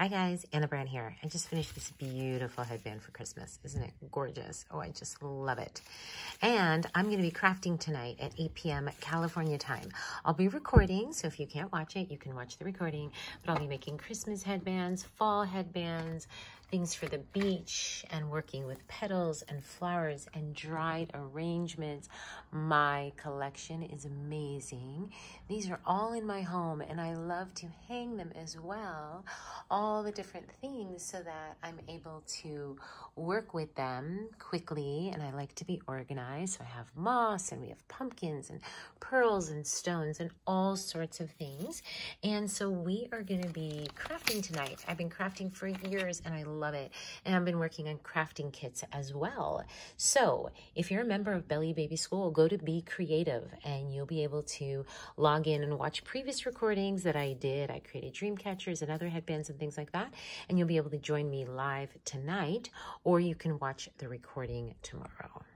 Hi guys, Anna Brand here. I just finished this beautiful headband for Christmas. Isn't it gorgeous? Oh, I just love it. And I'm going to be crafting tonight at 8 p.m. California time. I'll be recording, so if you can't watch it, you can watch the recording. But I'll be making Christmas headbands, fall headbands, things for the beach and working with petals and flowers and dried arrangements. My collection is amazing. These are all in my home and I love to hang them as well, all the different things so that I'm able to work with them quickly and I like to be organized. So I have moss and we have pumpkins and pearls and stones and all sorts of things. And so we are gonna be crafting tonight. I've been crafting for years and I love it. And I've been working on crafting kits as well. So if you're a member of Belly Baby School, go to Be Creative and you'll be able to log in and watch previous recordings that I did. I created dream catchers and other headbands and things like that. And you'll be able to join me live tonight, or you can watch the recording tomorrow.